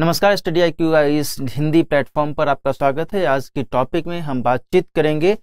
नमस्कार study I Q इस Hindi platform पर आपका स्वागत है आज की टॉपिक में हम बातचीत करेंगे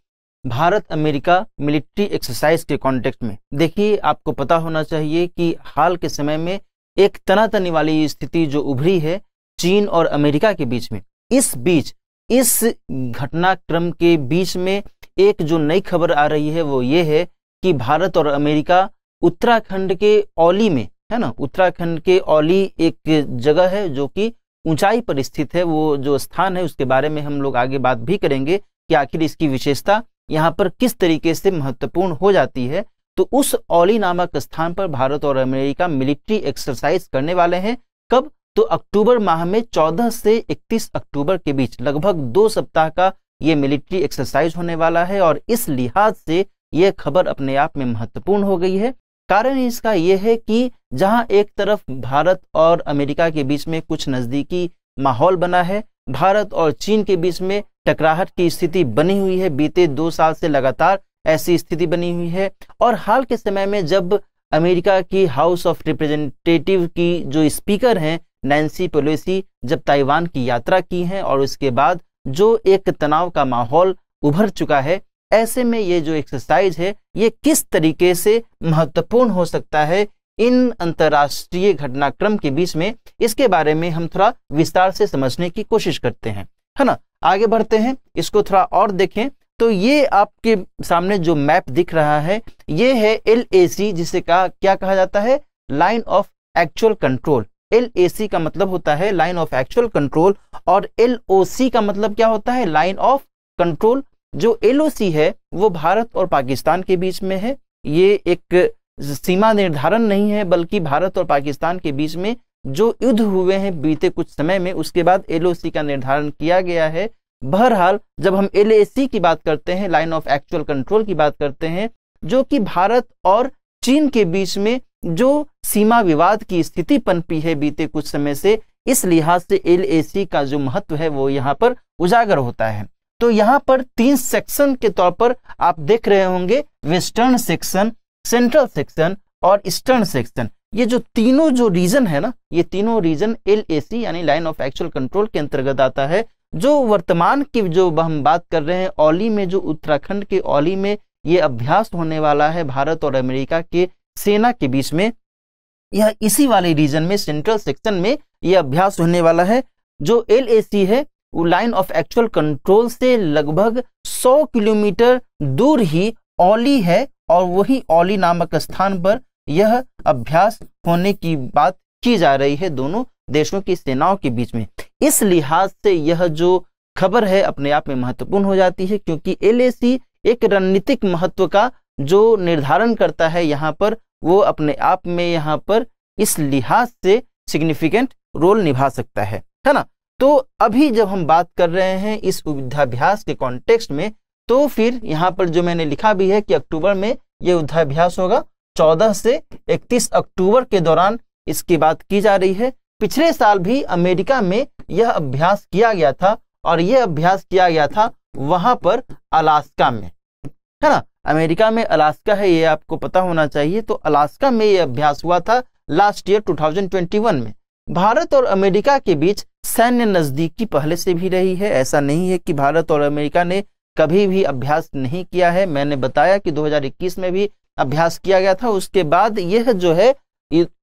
भारत अमेरिका मिलिट्री एक्सरसाइज के कॉन्टेक्स्ट में देखिए आपको पता होना चाहिए कि हाल के समय में एक तनातनी वाली स्थिति जो उभरी है चीन और अमेरिका के बीच में इस बीच इस घटनाक्रम के बीच में एक जो नई खबर आ रही है वो ये है कि भारत और अमेरिका उत्तराखंड के औली में है ना उत्तराखंड के औली एक जगह है जो कि ऊंचाई पर स्थित है वो जो स्थान है उसके बारे में हम लोग आगे बात भी करेंगे कि आखिर इसकी विशेषता यहाँ पर किस तरीके से महत्वपूर्ण हो जाती है तो उस ओली नामक स्थान पर भारत और अमेरिका मिलिट्री एक्सरसाइज करने वाले हैं कब तो अक्टूबर माह में 14 से 31 अक्टूबर के बीच लगभग दो सप्ताह का ये मिलिट्री एक्सरसाइज होने वाला है और इस लिहाज से यह खबर अपने आप में महत्वपूर्ण हो गई है कारण इसका यह है कि जहां एक तरफ भारत और अमेरिका के बीच में कुछ नज़दीकी माहौल बना है भारत और चीन के बीच में टकराहट की स्थिति बनी हुई है बीते दो साल से लगातार ऐसी स्थिति बनी हुई है और हाल के समय में जब अमेरिका की हाउस ऑफ रिप्रेजेंटेटिव की जो स्पीकर हैं नैन्सी पोलोसी जब ताइवान की यात्रा की है और उसके बाद जो एक तनाव का माहौल उभर चुका है ऐसे में ये जो एक्सरसाइज है ये किस तरीके से महत्वपूर्ण हो सकता है इन अंतर्राष्ट्रीय घटनाक्रम के बीच में इसके बारे में हम थोड़ा विस्तार से समझने की कोशिश करते हैं है ना आगे बढ़ते हैं इसको थोड़ा और देखें तो ये आपके सामने जो मैप दिख रहा है ये है एल जिसे कहा क्या कहा जाता है line of actual control L का मतलब होता है लाइन ऑफ एक्चुअल कंट्रोल और एल का मतलब क्या होता है लाइन ऑफ कंट्रोल जो एलओसी है वो भारत और पाकिस्तान के बीच में है ये एक सीमा निर्धारण नहीं है बल्कि भारत और पाकिस्तान के बीच में जो युद्ध हुए हैं बीते कुछ समय में उसके बाद एलओसी का निर्धारण किया गया है बहरहाल जब हम एल की बात करते हैं लाइन ऑफ एक्चुअल कंट्रोल की बात करते हैं जो कि भारत और चीन के बीच में जो सीमा विवाद की स्थिति पनपी है बीते कुछ समय से इस लिहाज से एल का जो महत्व है वो यहाँ पर उजागर होता है तो यहाँ पर तीन सेक्शन के तौर पर आप देख रहे होंगे वेस्टर्न सेक्शन सेंट्रल सेक्शन और ईस्टर्न सेक्शन ये जो तीनों जो रीजन है ना ये तीनों रीजन एल यानी लाइन ऑफ एक्चुअल कंट्रोल के अंतर्गत आता है जो वर्तमान की जो हम बात कर रहे हैं ओली में जो उत्तराखंड के ओली में ये अभ्यास होने वाला है भारत और अमेरिका के सेना के बीच में यह इसी वाले रीजन में सेंट्रल सेक्शन में यह अभ्यास होने वाला है जो एल है लाइन ऑफ एक्चुअल कंट्रोल से लगभग 100 किलोमीटर दूर ही ओली है और वही ओली नामक स्थान पर यह अभ्यास होने की बात की जा रही है दोनों देशों की सेनाओं के बीच में इस लिहाज से यह जो खबर है अपने आप में महत्वपूर्ण हो जाती है क्योंकि एल एक रणनीतिक महत्व का जो निर्धारण करता है यहाँ पर वो अपने आप में यहाँ पर इस लिहाज से सिग्निफिकेंट रोल निभा सकता है है ना तो अभी जब हम बात कर रहे हैं इस युद्धाभ्यास के कॉन्टेक्स्ट में तो फिर यहाँ पर जो मैंने लिखा भी है कि अक्टूबर में ये युद्धाभ्यास होगा 14 से 31 अक्टूबर के दौरान इसकी बात की जा रही है पिछले साल भी अमेरिका में यह अभ्यास किया गया था और यह अभ्यास किया गया था वहां पर अलास्का में है ना अमेरिका में अलास्का है ये आपको पता होना चाहिए तो अलास्का में यह अभ्यास हुआ था लास्ट ईयर 2021 में भारत और अमेरिका के बीच सैन्य नजदीकी पहले से भी रही है ऐसा नहीं है कि भारत और अमेरिका ने कभी भी अभ्यास नहीं किया है मैंने बताया कि 2021 में भी अभ्यास किया गया था उसके बाद यह जो है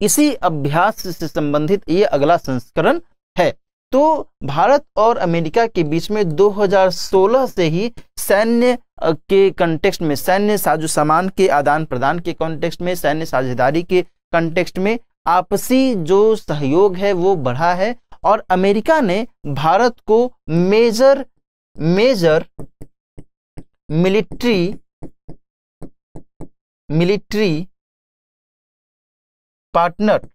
इसी अभ्यास से संबंधित ये अगला संस्करण है तो भारत और अमेरिका के बीच में 2016 से ही सैन्य के कंटेक्स्ट में सैन्य साजो सामान के आदान प्रदान के कॉन्टेक्स्ट में सैन्य साझेदारी के कंटेक्स्ट में आपसी जो सहयोग है वो बढ़ा है और अमेरिका ने भारत को major major military military partner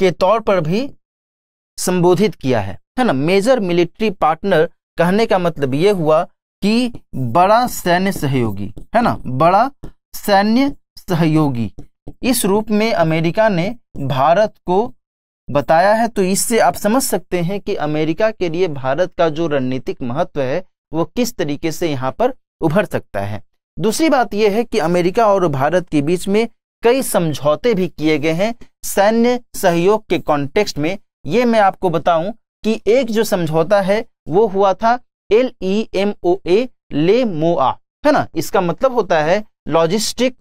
के तौर पर भी संबोधित किया है है ना मेजर मिलिट्री पार्टनर कहने का मतलब यह हुआ कि बड़ा सैन्य सहयोगी है ना बड़ा सैन्य सहयोगी इस रूप में अमेरिका ने भारत को बताया है तो इससे आप समझ सकते हैं कि अमेरिका के लिए भारत का जो रणनीतिक महत्व है वो किस तरीके से यहाँ पर उभर सकता है दूसरी बात यह है कि अमेरिका और भारत के बीच में कई समझौते भी किए गए हैं सैन्य सहयोग के कॉन्टेक्स्ट में ये मैं आपको बताऊं कि एक जो समझौता है वो हुआ था एल ई एम ओ ए ले मोआ है ना इसका मतलब होता है logistic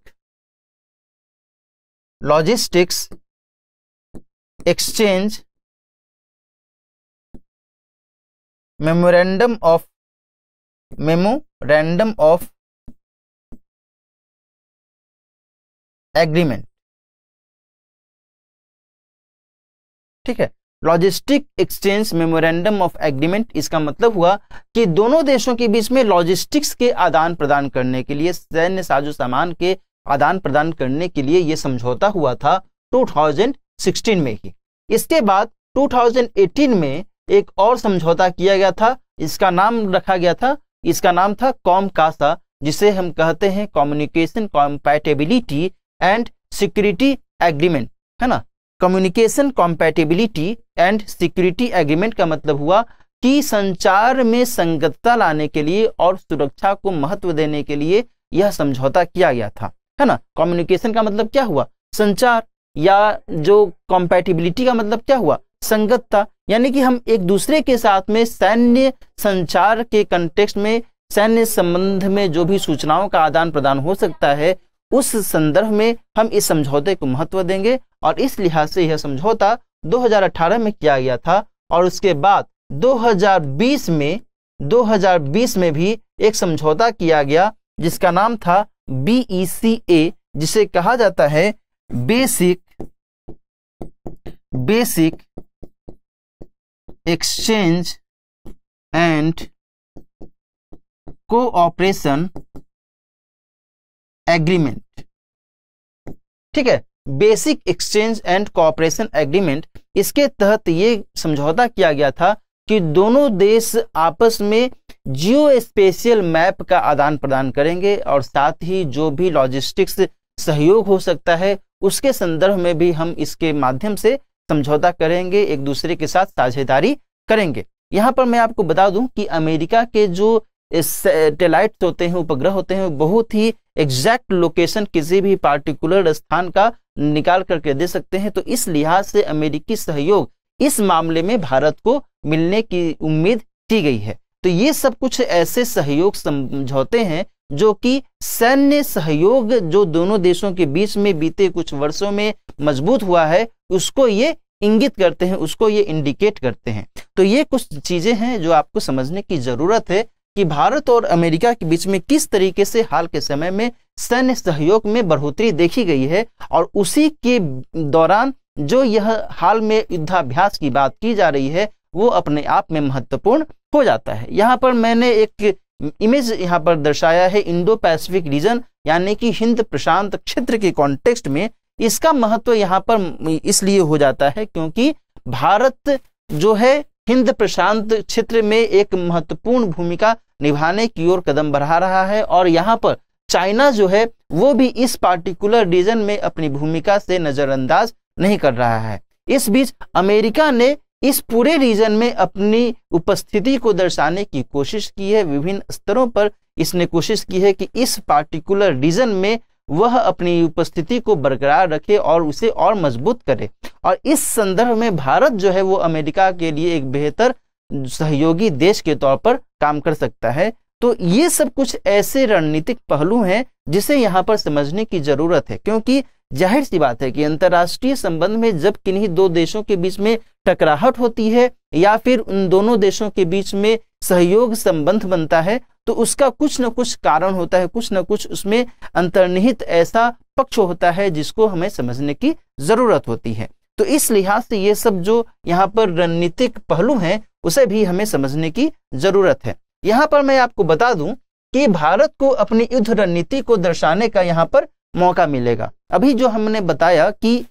logistics exchange memorandum of memorandum of agreement ठीक है logistic exchange memorandum of agreement इसका मतलब हुआ कि दोनों देशों के बीच में लॉजिस्टिक्स के आदान प्रदान करने के लिए सैन्य साजो सामान के आदान प्रदान करने के लिए यह समझौता हुआ था 2016 में ही इसके बाद 2018 में एक और समझौता किया गया था इसका नाम रखा गया था इसका नाम था कॉम कासा जिसे हम कहते हैं communication compatibility and security agreement है ना communication compatibility and security agreement का मतलब हुआ कि संचार में संगतता लाने के लिए और सुरक्षा को महत्व देने के लिए यह समझौता किया गया था है ना कम्युनिकेशन का मतलब क्या हुआ संचार या जो कॉम्पैटिबिलिटी का मतलब क्या हुआ संगतता यानी कि हम एक दूसरे के साथ में सैन्य संचार के कंटेक्स्ट में सैन्य संबंध में जो भी सूचनाओं का आदान प्रदान हो सकता है उस संदर्भ में हम इस समझौते को महत्व देंगे और इस लिहाज से यह समझौता 2018 में किया गया था और उसके बाद 2020 में 2020 में भी एक समझौता किया गया जिसका नाम था बीई e जिसे कहा जाता है basic basic exchange and cooperation agreement ठीक है basic exchange and cooperation agreement इसके तहत यह समझौता किया गया था कि दोनों देश आपस में जियो स्पेशियल मैप का आदान प्रदान करेंगे और साथ ही जो भी लॉजिस्टिक्स सहयोग हो सकता है उसके संदर्भ में भी हम इसके माध्यम से समझौता करेंगे एक दूसरे के साथ साझेदारी करेंगे यहाँ पर मैं आपको बता दूं कि अमेरिका के जो सैटेलाइट होते हैं उपग्रह होते हैं बहुत ही एग्जैक्ट लोकेशन किसी भी पार्टिकुलर स्थान का निकाल करके दे सकते हैं तो इस लिहाज से अमेरिकी सहयोग इस मामले में भारत को मिलने की उम्मीद की गई है तो ये सब कुछ ऐसे सहयोग समझौते हैं जो कि सैन्य सहयोग जो दोनों देशों के बीच में बीते कुछ वर्षों में मजबूत हुआ है उसको ये इंगित करते हैं उसको ये इंडिकेट करते हैं तो ये कुछ चीज़ें हैं जो आपको समझने की ज़रूरत है कि भारत और अमेरिका के बीच में किस तरीके से हाल के समय में सैन्य सहयोग में बढ़ोतरी देखी गई है और उसी के दौरान जो यह हाल में युद्धाभ्यास की बात की जा रही है वो अपने आप में महत्वपूर्ण हो जाता है यहाँ पर मैंने एक इमेज यहाँ पर दर्शाया है इंडो पैसिफिक रीजन यानी कि हिंद प्रशांत क्षेत्र के कॉन्टेक्स्ट में इसका महत्व यहाँ पर इसलिए हो जाता है क्योंकि भारत जो है हिंद प्रशांत क्षेत्र में एक महत्वपूर्ण भूमिका निभाने की ओर कदम बढ़ा रहा है और यहाँ पर चाइना जो है वो भी इस पार्टिकुलर रीजन में अपनी भूमिका से नजरअंदाज नहीं कर रहा है इस बीच अमेरिका ने इस पूरे रीजन में अपनी उपस्थिति को दर्शाने की कोशिश की है विभिन्न स्तरों पर इसने कोशिश की है कि इस पार्टिकुलर रीजन में वह अपनी उपस्थिति को बरकरार रखे और उसे और मजबूत करे और इस संदर्भ में भारत जो है वो अमेरिका के लिए एक बेहतर सहयोगी देश के तौर पर काम कर सकता है तो ये सब कुछ ऐसे रणनीतिक पहलू हैं जिसे यहाँ पर समझने की जरूरत है क्योंकि जाहिर सी बात है कि अंतर्राष्ट्रीय संबंध में जब किन्हीं दो देशों के बीच में टकराहट होती है या फिर उन दोनों देशों के बीच में सहयोग संबंध बनता है तो उसका कुछ न कुछ कारण होता है कुछ न कुछ उसमें अंतर्निहित ऐसा पक्ष होता है जिसको हमें समझने की जरूरत होती है तो इस लिहाज से ये सब जो यहाँ पर रणनीतिक पहलू हैं उसे भी हमें समझने की जरूरत है यहाँ पर मैं आपको बता दूं कि भारत को अपनी युद्ध रणनीति को दर्शाने का यहाँ पर मौका मिलेगा अभी जो हमने बताया कि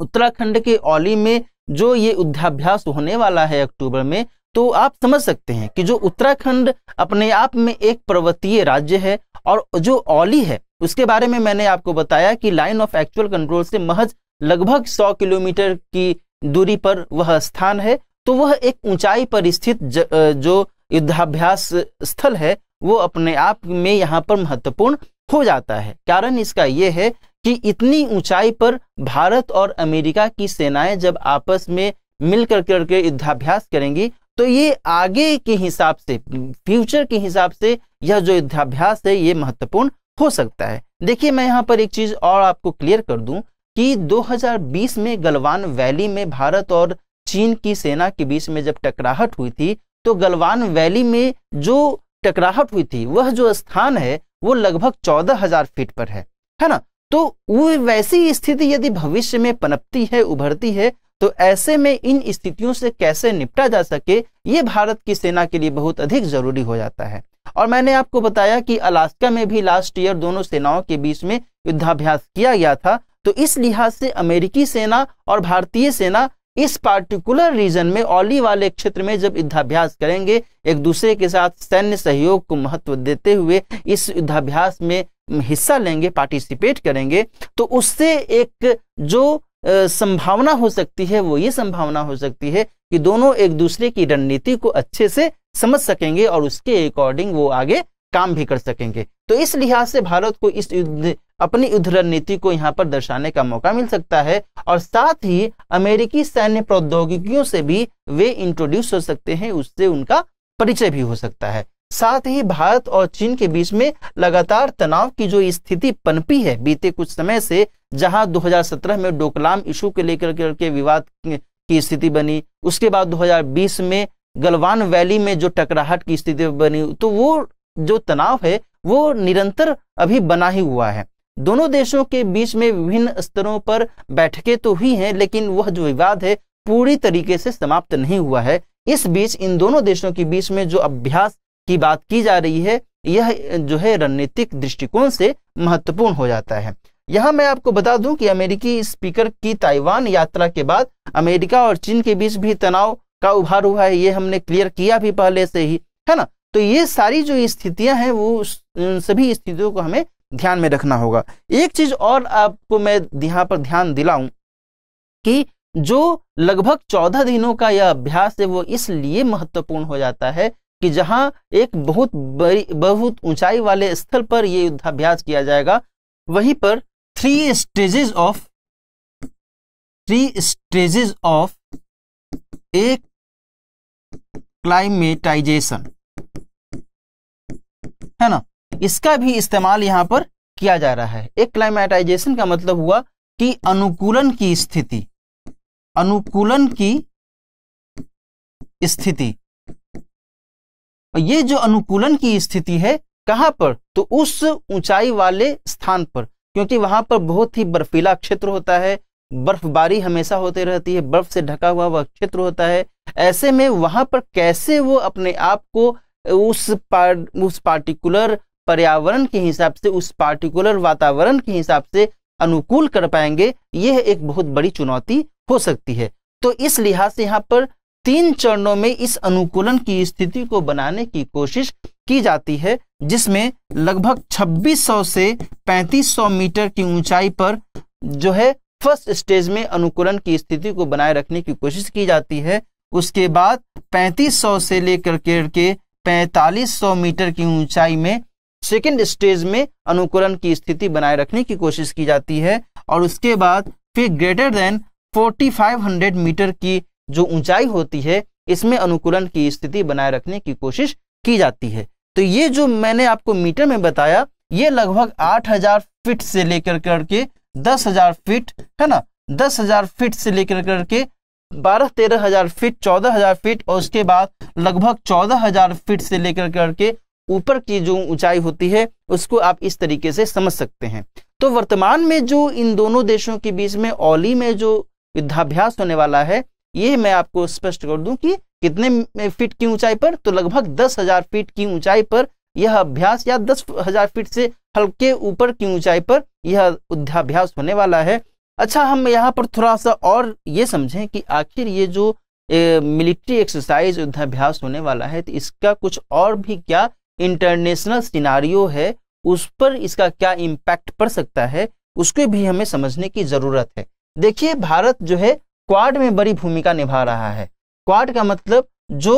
उत्तराखंड के ओली में जो ये युद्धाभ्यास होने वाला है अक्टूबर में तो आप समझ सकते हैं कि जो उत्तराखंड अपने आप में एक पर्वतीय राज्य है और जो ओली है उसके बारे में मैंने आपको बताया कि लाइन ऑफ एक्चुअल कंट्रोल से महज लगभग 100 किलोमीटर की दूरी पर वह स्थान है तो वह एक ऊंचाई पर स्थित जो युद्धाभ्यास स्थल है वो अपने आप में यहाँ पर महत्वपूर्ण हो जाता है कारण इसका यह है कि इतनी ऊंचाई पर भारत और अमेरिका की सेनाएं जब आपस में मिलकर करके युद्धाभ्यास करेंगी तो ये आगे के हिसाब से फ्यूचर के हिसाब से यह जो युद्धाभ्यास है ये महत्वपूर्ण हो सकता है देखिए मैं यहाँ पर एक चीज और आपको क्लियर कर दूं कि 2020 में गलवान वैली में भारत और चीन की सेना के बीच में जब टकराहट हुई थी तो गलवान वैली में जो टकराहट हुई थी वह जो स्थान है वो लगभग चौदह हजार फीट पर है है ना तो वो वैसी स्थिति यदि भविष्य में पनपती है उभरती है तो ऐसे में इन स्थितियों से कैसे निपटा जा सके ये भारत की सेना के लिए बहुत अधिक जरूरी हो जाता है और मैंने आपको बताया कि अलास्का में भी लास्ट ईयर दोनों सेनाओं के बीच में युद्धाभ्यास किया गया था तो इस लिहाज से अमेरिकी सेना और भारतीय सेना इस पार्टिकुलर रीजन में ओली वाले क्षेत्र में जब युद्धाभ्यास करेंगे एक दूसरे के साथ सैन्य सहयोग को महत्व देते हुए इस युद्धाभ्यास में हिस्सा लेंगे पार्टिसिपेट करेंगे तो उससे एक जो संभावना हो सकती है वो ये संभावना हो सकती है कि दोनों एक दूसरे की रणनीति को अच्छे से समझ सकेंगे और उसके अकॉर्डिंग वो आगे काम भी कर सकेंगे तो इस लिहाज से भारत को इस युद्ध अपनी युद्ध रणनीति को यहाँ पर दर्शाने का मौका मिल सकता है और साथ ही अमेरिकी सैन्य प्रौद्योगिकियों से भी वे इंट्रोड्यूस हो सकते हैं उससे उनका परिचय भी हो सकता है साथ ही भारत और चीन के बीच में लगातार तनाव की जो स्थिति पनपी है बीते कुछ समय से जहां 2017 में डोकलाम इशू के लेकर के विवाद की स्थिति बनी उसके बाद 2020 में गलवान वैली में जो टकराहट की स्थिति बनी तो वो जो तनाव है वो निरंतर अभी बना ही हुआ है दोनों देशों के बीच में विभिन्न स्तरों पर बैठकें तो हुई हैं लेकिन वह जो विवाद है पूरी तरीके से समाप्त नहीं हुआ है इस बीच इन दोनों देशों के बीच में जो अभ्यास की बात की जा रही है यह जो है रणनीतिक दृष्टिकोण से महत्वपूर्ण हो जाता है यहां मैं आपको बता दूं कि अमेरिकी स्पीकर की ताइवान यात्रा के बाद अमेरिका और चीन के बीच भी तनाव का उभार हुआ है ये हमने क्लियर किया भी पहले से ही है ना तो ये सारी जो स्थितियां हैं वो सभी स्थितियों को हमें ध्यान में रखना होगा एक चीज और आपको मैं यहाँ पर ध्यान दिलाऊं कि जो लगभग चौदह दिनों का यह अभ्यास है वो इसलिए महत्वपूर्ण हो जाता है कि जहां एक बहुत बड़ी बहुत ऊंचाई वाले स्थल पर यह युद्धाभ्यास किया जाएगा वहीं पर three stages of three stages of एक क्लाइमेटाइजेशन है ना इसका भी इस्तेमाल यहां पर किया जा रहा है एक क्लाइमेटाइजेशन का मतलब हुआ कि अनुकूलन की स्थिति अनुकूलन की स्थिति ये जो अनुकूलन की स्थिति है कहां पर तो उस ऊंचाई वाले स्थान पर क्योंकि वहां पर बहुत ही बर्फीला क्षेत्र होता है बर्फबारी हमेशा होते रहती है बर्फ से ढका हुआ वह क्षेत्र होता है ऐसे में वहां पर कैसे वो अपने आप को उस पार, उस पार्टिकुलर पर्यावरण के हिसाब से उस पार्टिकुलर वातावरण के हिसाब से अनुकूल कर पाएंगे यह एक बहुत बड़ी चुनौती हो सकती है तो इस लिहाज से यहाँ पर तीन चरणों में इस अनुकूलन की स्थिति को बनाने की कोशिश की जाती है जिसमें लगभग 2600 से 3500 मीटर की ऊंचाई पर जो है फर्स्ट स्टेज में अनुकूलन की स्थिति को बनाए रखने की कोशिश की जाती है उसके बाद 3500 से लेकर के 4500 मीटर की ऊंचाई में सेकेंड स्टेज में अनुकूलन की स्थिति बनाए रखने की कोशिश की जाती है और उसके बाद फिर ग्रेटर देन 4500 मीटर की जो ऊंचाई होती है इसमें अनुकूलन की स्थिति बनाए रखने की कोशिश की जाती है तो ये जो मैंने आपको मीटर में बताया ये लगभग 8000 फीट से लेकर करके 10000 फीट है ना 10000 फीट से लेकर करके बारह तेरह हजार फीट चौदह हजार फीट और उसके बाद लगभग चौदह हजार फीट से लेकर करके ऊपर की जो ऊंचाई होती है उसको आप इस तरीके से समझ सकते हैं तो वर्तमान में जो इन दोनों देशों के बीच में ओली में जो युद्धाभ्यास होने वाला है ये मैं आपको स्पष्ट कर दूं कि कितने फीट की ऊंचाई पर तो लगभग दस हजार फीट की ऊंचाई पर यह अभ्यास या दस हजार फीट से हल्के ऊपर की ऊंचाई पर यह युद्धाभ्यास होने वाला है अच्छा हम यहाँ पर थोड़ा सा और ये समझें कि आखिर ये जो मिलिट्री एक्सरसाइज युद्धाभ्यास होने वाला है तो इसका कुछ और भी क्या इंटरनेशनल सिनारियो है उस पर इसका क्या इम्पैक्ट पड़ सकता है उसको भी हमें समझने की ज़रूरत है देखिए भारत जो है क्वाड में बड़ी भूमिका निभा रहा है क्वाड का मतलब जो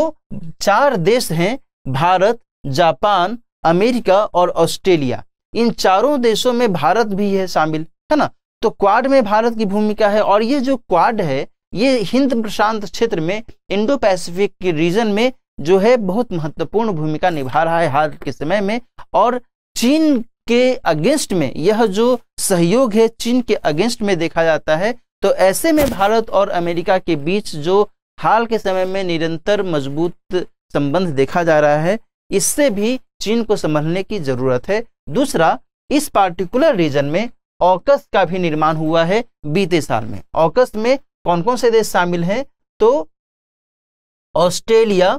चार देश हैं भारत जापान अमेरिका और ऑस्ट्रेलिया इन चारों देशों में भारत भी है शामिल है ना तो क्वाड में भारत की भूमिका है और ये जो क्वाड है ये हिंद प्रशांत क्षेत्र में इंडो पैसिफिक के रीजन में जो है बहुत महत्वपूर्ण भूमिका निभा रहा है हाल के समय में और चीन के अगेंस्ट में यह जो सहयोग है चीन के अगेंस्ट में देखा जाता है तो ऐसे में भारत और अमेरिका के बीच जो हाल के समय में निरंतर मजबूत संबंध देखा जा रहा है इससे भी चीन को संभलने की जरूरत है दूसरा इस पार्टिकुलर रीजन में ऑकस का भी निर्माण हुआ है बीते साल में ऑकस में कौन कौन से देश शामिल हैं तो ऑस्ट्रेलिया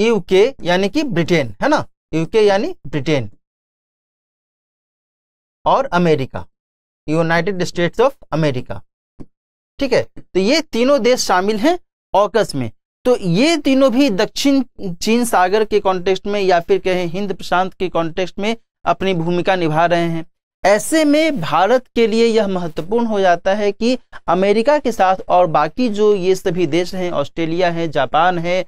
यूके यानी कि ब्रिटेन है ना यूके यानी ब्रिटेन और America United States of America ठीक है तो ये तीनों देश शामिल हैं ऑकस में तो ये तीनों भी दक्षिण चीन सागर के कॉन्टेक्स्ट में या फिर कहें हिंद प्रशांत के कॉन्टेक्स्ट में अपनी भूमिका निभा रहे हैं ऐसे में भारत के लिए यह महत्वपूर्ण हो जाता है कि अमेरिका के साथ और बाकी जो ये सभी देश हैं ऑस्ट्रेलिया है जापान है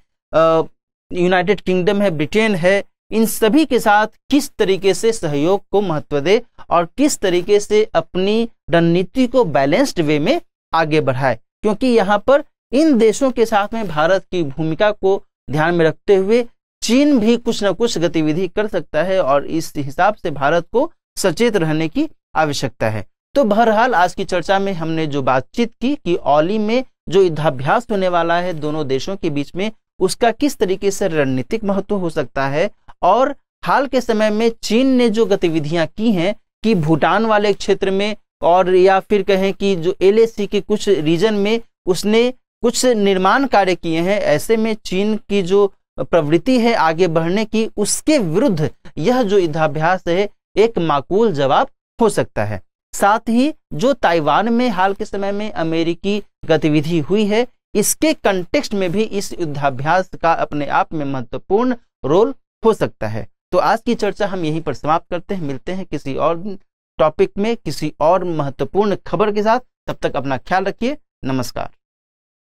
यूनाइटेड किंगडम है ब्रिटेन है इन सभी के साथ किस तरीके से सहयोग को महत्व दे और किस तरीके से अपनी रणनीति को बैलेंस्ड वे में आगे बढ़ाए क्योंकि यहाँ पर इन देशों के साथ में भारत की भूमिका को ध्यान में रखते हुए चीन भी कुछ न कुछ गतिविधि कर सकता है और इस हिसाब से भारत को सचेत रहने की आवश्यकता है तो बहरहाल आज की चर्चा में हमने जो बातचीत की कि ओली में जो युद्धाभ्यास होने वाला है दोनों देशों के बीच में उसका किस तरीके से रणनीतिक महत्व हो सकता है और हाल के समय में चीन ने जो गतिविधियां की हैं कि भूटान वाले क्षेत्र में और या फिर कहें कि जो एल के कुछ रीजन में उसने कुछ निर्माण कार्य किए हैं ऐसे में चीन की जो प्रवृत्ति है आगे बढ़ने की उसके विरुद्ध यह जो युद्धाभ्यास है एक माकूल जवाब हो सकता है साथ ही जो ताइवान में हाल के समय में अमेरिकी गतिविधि हुई है इसके कंटेक्स्ट में भी इस युद्धाभ्यास का अपने आप में महत्वपूर्ण रोल हो सकता है तो आज की चर्चा हम यहीं पर समाप्त करते हैं मिलते हैं किसी और टॉपिक में किसी और महत्वपूर्ण खबर के साथ तब तक अपना ख्याल रखिए नमस्कार